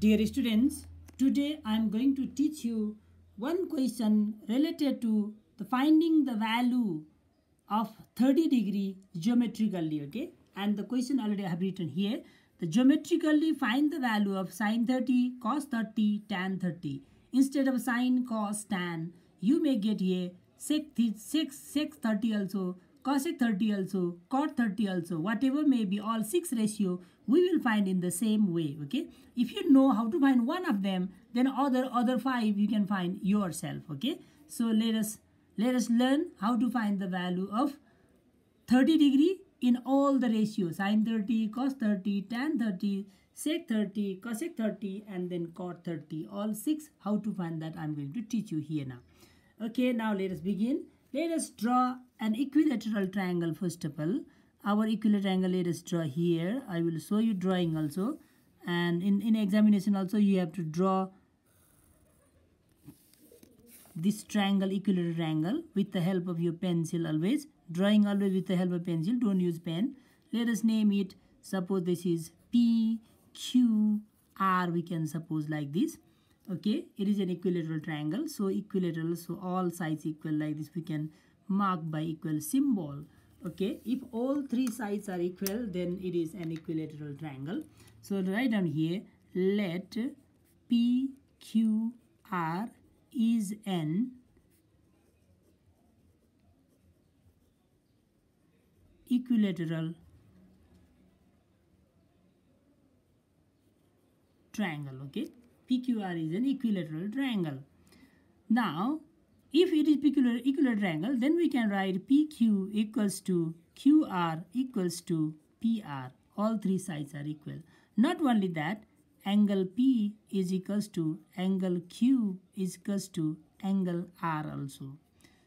Dear students, today I am going to teach you one question related to the finding the value of 30 degree geometrically, okay? And the question already I have written here. The geometrically find the value of sine 30, cos 30, tan 30. Instead of sine, cos, tan, you may get here sec, sec, sec 30 also, cosec 30 also, cot 30 also, whatever may be, all 6 ratio we will find in the same way okay if you know how to find one of them then other other five you can find yourself okay so let us let us learn how to find the value of 30 degree in all the ratios sine 30 cos 30 tan 30 sec 30 cosec 30 and then cot 30 all six how to find that i'm going to teach you here now okay now let us begin let us draw an equilateral triangle first of all our equilateral angle is draw here i will show you drawing also and in in examination also you have to draw this triangle equilateral angle with the help of your pencil always drawing always with the help of pencil don't use pen let us name it suppose this is p q r we can suppose like this okay it is an equilateral triangle so equilateral so all sides equal like this we can mark by equal symbol okay if all three sides are equal then it is an equilateral triangle so write down here let pqr is an equilateral triangle okay pqr is an equilateral triangle now if it is peculiar, equal triangle, then we can write PQ equals to QR equals to PR. All three sides are equal. Not only that, angle P is equals to angle Q is equals to angle R also.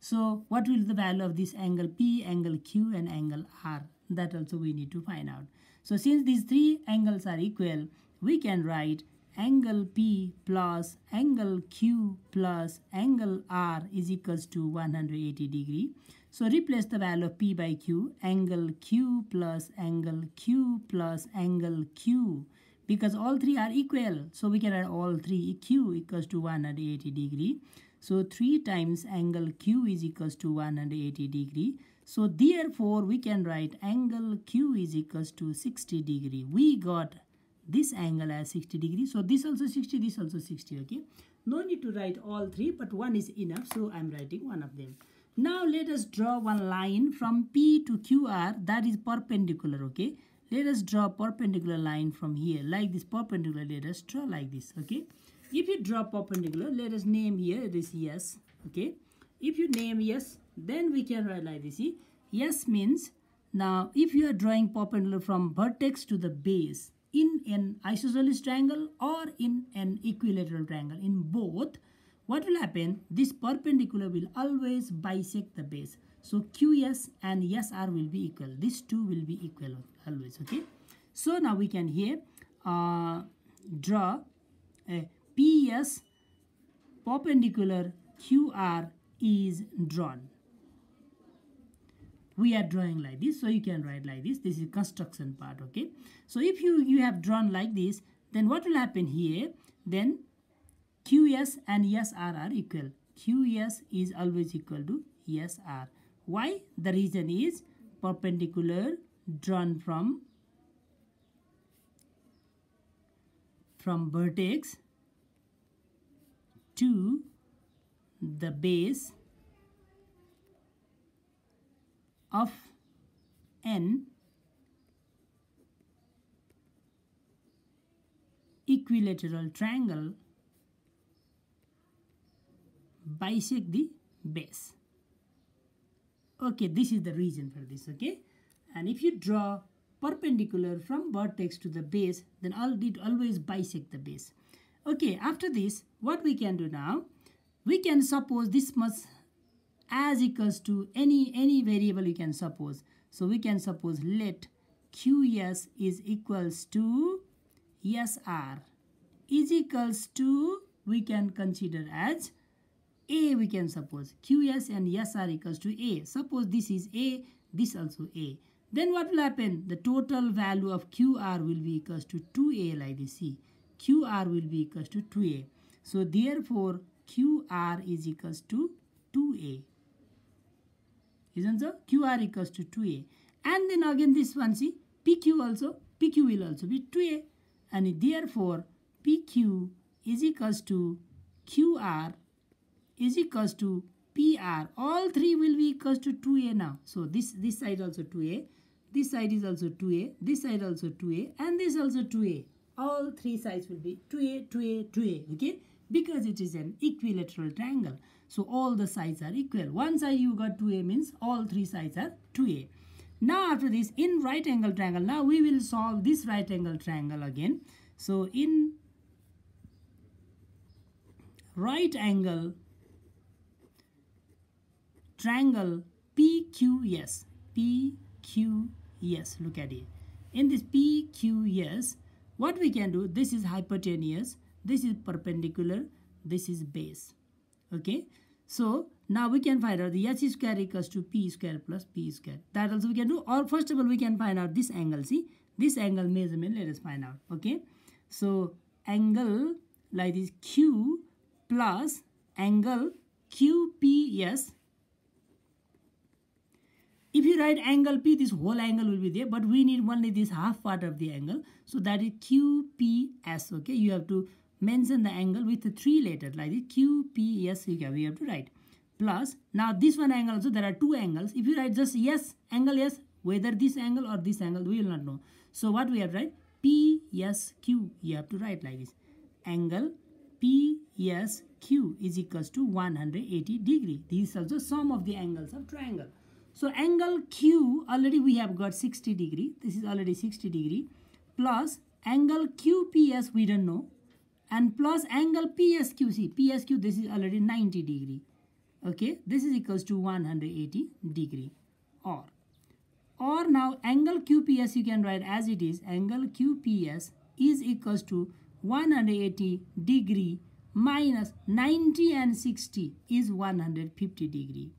So what will the value of this angle P, angle Q and angle R? That also we need to find out. So since these three angles are equal, we can write angle P plus angle Q plus angle R is equals to 180 degree. So replace the value of P by Q, angle Q plus angle Q plus angle Q because all three are equal. So we can add all three Q equals to 180 degree. So 3 times angle Q is equals to 180 degree. So therefore we can write angle Q is equals to 60 degree. We got this angle as 60 degrees. so this also 60 this also 60 okay no need to write all three but one is enough so i'm writing one of them now let us draw one line from p to qr that is perpendicular okay let us draw perpendicular line from here like this perpendicular let us draw like this okay if you draw perpendicular let us name here it is yes okay if you name yes then we can write like this see yes means now if you are drawing perpendicular from vertex to the base in an isosceles triangle or in an equilateral triangle in both what will happen this perpendicular will always bisect the base so qs and sr will be equal these two will be equal always okay so now we can here uh, draw a uh, ps perpendicular qr is drawn we are drawing like this so you can write like this this is construction part okay so if you you have drawn like this then what will happen here then qs and esr are equal qs is always equal to esr why the reason is perpendicular drawn from from vertex to the base of n equilateral triangle bisect the base okay this is the reason for this okay and if you draw perpendicular from vertex to the base then all it always bisect the base okay after this what we can do now we can suppose this must as equals to any any variable you can suppose so we can suppose let qs is equals to sr is equals to we can consider as a we can suppose qs and sr equals to a suppose this is a this also a then what will happen the total value of qr will be equals to 2a like this see qr will be equals to 2a so therefore qr is equals to 2a isn't so QR equals to 2A and then again this one see PQ also PQ will also be 2A and therefore PQ is equals to QR is equals to PR all three will be equals to 2A now so this this side also 2A this side is also 2A this side also 2A and this also 2A all three sides will be 2A 2A 2A okay because it is an equilateral triangle. So all the sides are equal. One side you got 2a means all three sides are 2a. Now after this in right angle triangle, now we will solve this right angle triangle again. So in right angle triangle PQS, PQS, look at it. In this PQS, what we can do, this is hypotenuse, this is perpendicular this is base okay so now we can find out the h square equals to p square plus p square that also we can do or first of all we can find out this angle see this angle measurement let us find out okay so angle like this q plus angle qps if you write angle P, this whole angle will be there, but we need only this half part of the angle. So that is QPS, okay? You have to mention the angle with the three letters like this Q, P, S, we have to write. Plus, now this one angle also, there are two angles. If you write just yes, angle yes, whether this angle or this angle, we will not know. So what we have to write? P, S, Q, you have to write like this. Angle P, S, Q is equals to 180 degree. This is also sum of the angles of triangle. So angle Q, already we have got 60 degree. This is already 60 degree. Plus angle QPS, we don't know and plus angle PSQ. See, PSQ, this is already 90 degree. Okay, this is equals to 180 degree or or now angle QPS you can write as it is angle QPS is equals to 180 degree minus 90 and 60 is 150 degree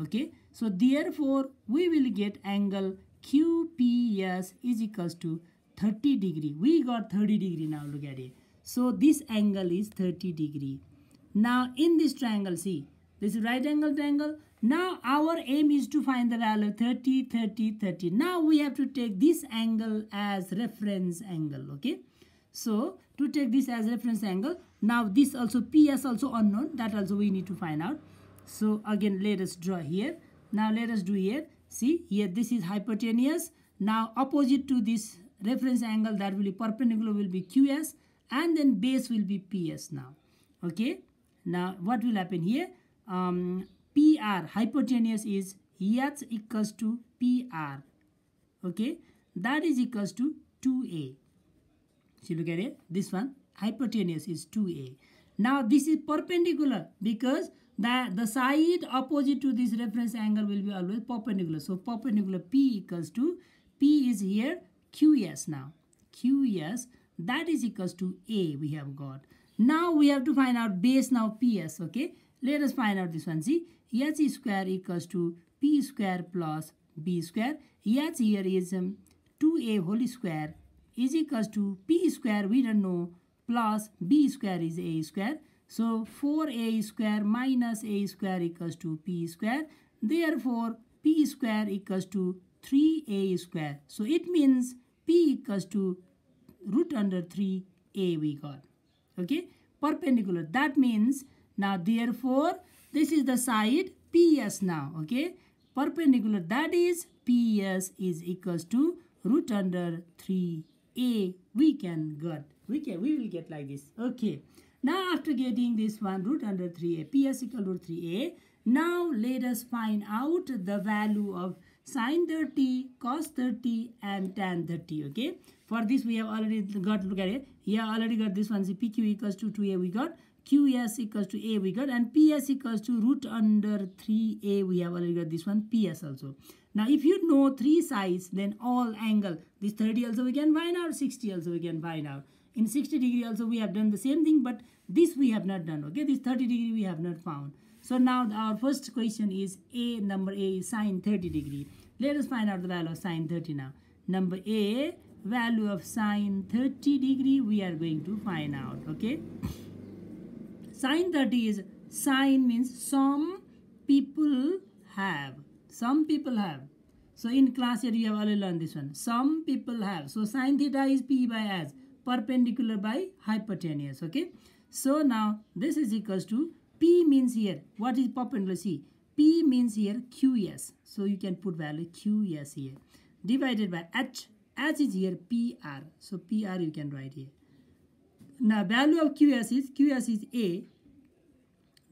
okay so therefore we will get angle QPS is equals to 30 degree we got 30 degree now look at it so this angle is 30 degree. Now in this triangle, see, this is right angle triangle. Now our aim is to find the value 30, 30, 30. Now we have to take this angle as reference angle, okay? So to take this as reference angle, now this also PS also unknown, that also we need to find out. So again, let us draw here. Now let us do here. See, here this is hypotenuse. Now opposite to this reference angle that will be perpendicular will be QS and then base will be PS now. Okay. Now what will happen here? Um, PR hypotenuse is EH equals to PR. Okay. That is equals to 2A. See, look at it. This one hypotenuse is 2A. Now this is perpendicular because the, the side opposite to this reference angle will be always perpendicular. So perpendicular P equals to P is here QS now. QS that is equals to a we have got now we have to find out base now ps okay let us find out this one see h square equals to p square plus b square h here is um, 2a whole square is equals to p square we don't know plus b square is a square so 4a square minus a square equals to p square therefore p square equals to 3a square so it means p equals to root under 3a we got. Okay, perpendicular. That means now therefore this is the side PS now. Okay, perpendicular that is PS is equals to root under 3a we can get. We can we will get like this. Okay. Now after getting this one root under 3a, PS equal root 3a, now let us find out the value of sine 30, cos 30 and tan 30 okay. For this we have already got look at it here already got this one see PQ equals to 2A we got QS equals to A we got and PS equals to root under 3A we have already got this one PS also. Now if you know three sides then all angle this 30 also we can find out 60 also we can find out. In 60 degree also we have done the same thing but this we have not done okay this 30 degree we have not found. So now our first question is A, number A is sine 30 degree. Let us find out the value of sine 30 now. Number A, value of sine 30 degree we are going to find out, okay? Sine 30 is, sine means some people have. Some people have. So in class here you have already learned this one. Some people have. So sine theta is P by S, perpendicular by hypotenuse, okay? So now this is equals to P means here. What is pop P means here QS. So you can put value QS here. Divided by H. H is here PR. So PR you can write here. Now value of QS is QS is A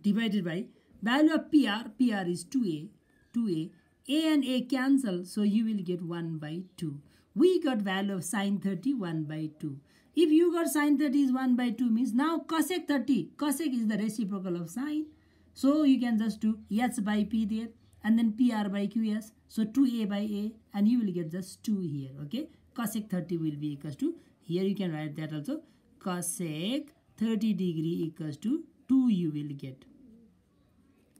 divided by value of PR. PR is 2A. 2A. A and A cancel. So you will get 1 by 2. We got value of sine 30 1 by 2. If you got sine 30 is 1 by 2 means now cosec 30. Cosec is the reciprocal of sine. So you can just do S by P there and then PR by QS. So 2A by A and you will get just 2 here. Okay. Cosec 30 will be equals to here you can write that also. Cosec 30 degree equals to 2 you will get.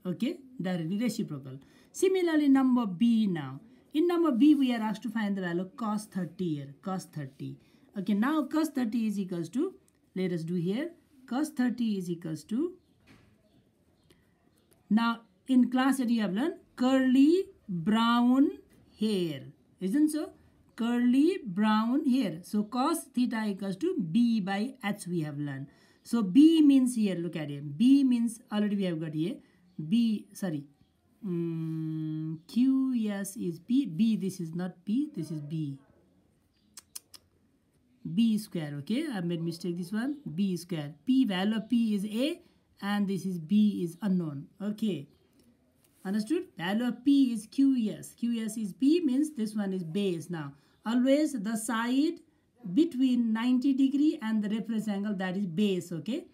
Okay. Directly reciprocal. Similarly number B now. In number B we are asked to find the value cos 30 here. Cos 30. Okay, now cos 30 is equals to, let us do here, cos 30 is equals to, now in class that you have learned, curly brown hair, isn't so? Curly brown hair. So cos theta equals to b by h we have learned. So b means here, look at it, b means already we have got here, b, sorry, mm, q, yes, is b, b, this is not b, this is b, b square okay i made mistake this one b square p value of p is a and this is b is unknown okay understood value of p is qs qs is p means this one is base now always the side between 90 degree and the reference angle that is base okay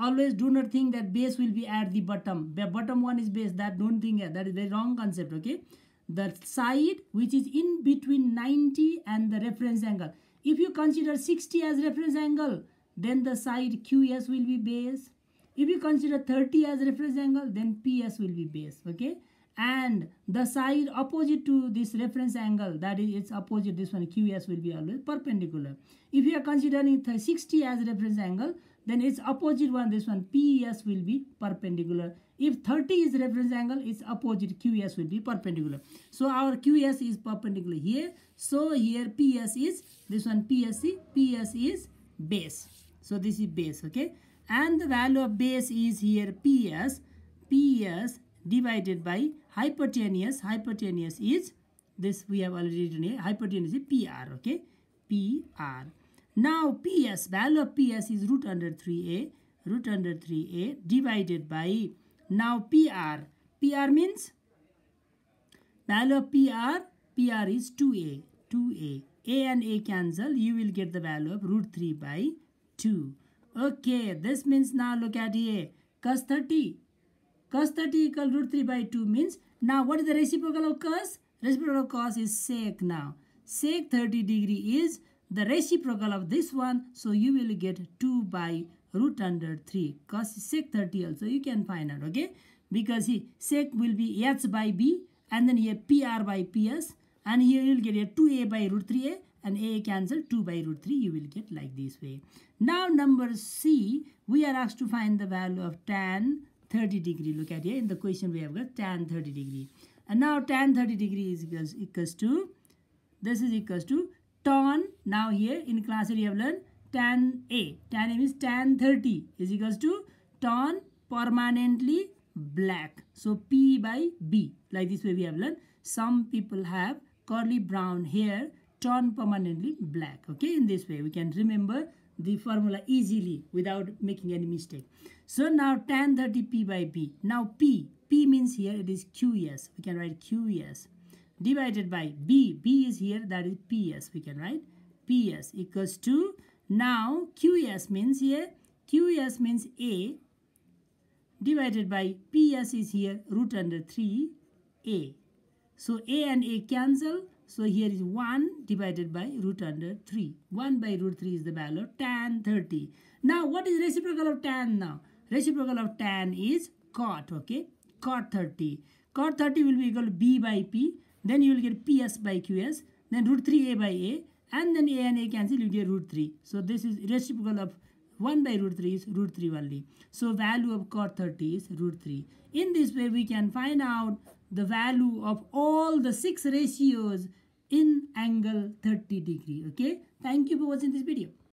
always do not think that base will be at the bottom the bottom one is base that don't think that, that is the wrong concept okay the side which is in between 90 and the reference angle if you consider 60 as reference angle, then the side QS will be base. If you consider 30 as reference angle, then PS will be base, okay? And the side opposite to this reference angle, that is its opposite, this one QS will be always perpendicular. If you are considering 60 as reference angle, then its opposite one, this one PS will be perpendicular. If 30 is reference angle, its opposite QS will be perpendicular. So our QS is perpendicular here. So here PS is, this one PSC, PS is base. So this is base, okay? And the value of base is here PS, PS divided by hypotenuse. Hypotenuse is, this we have already written here, hypotenuse is PR, okay? PR. Now PS, value of PS is root under 3a, root under 3a divided by now PR. PR means value of PR. PR is 2A. 2A. A and A cancel. You will get the value of root 3 by 2. Okay. This means now look at here. Cos 30. Cos 30 equal root 3 by 2 means now what is the reciprocal of cos? Reciprocal of cos is sec now. Sec 30 degree is the reciprocal of this one. So you will get 2 by root under 3 cos sec 30 also you can find out okay because see sec will be h by b and then here pr by ps and here you'll get a 2a by root 3a and a cancel 2 by root 3 you will get like this way now number c we are asked to find the value of tan 30 degree look at here in the question we have got tan 30 degree and now tan 30 degree is equals, equals to this is equals to tan now here in class you have learned tan A. Tan A means tan 30 is equals to turn permanently black. So P by B. Like this way we have learned. Some people have curly brown hair turn permanently black. Okay, in this way we can remember the formula easily without making any mistake. So now tan 30 P by B. Now P, P means here it is QS. We can write QS divided by B. B is here that is PS. We can write PS equals to now QS means here, QS means A divided by PS is here root under 3 A. So A and A cancel. So here is 1 divided by root under 3. 1 by root 3 is the value of tan 30. Now what is reciprocal of tan now? Reciprocal of tan is cot, okay? Cot 30. Cot 30 will be equal to B by P. Then you will get PS by QS. Then root 3A by A and then a and a cancel you get root 3 so this is reciprocal of 1 by root 3 is root 3 only so value of cot 30 is root 3 in this way we can find out the value of all the six ratios in angle 30 degree okay thank you for watching this video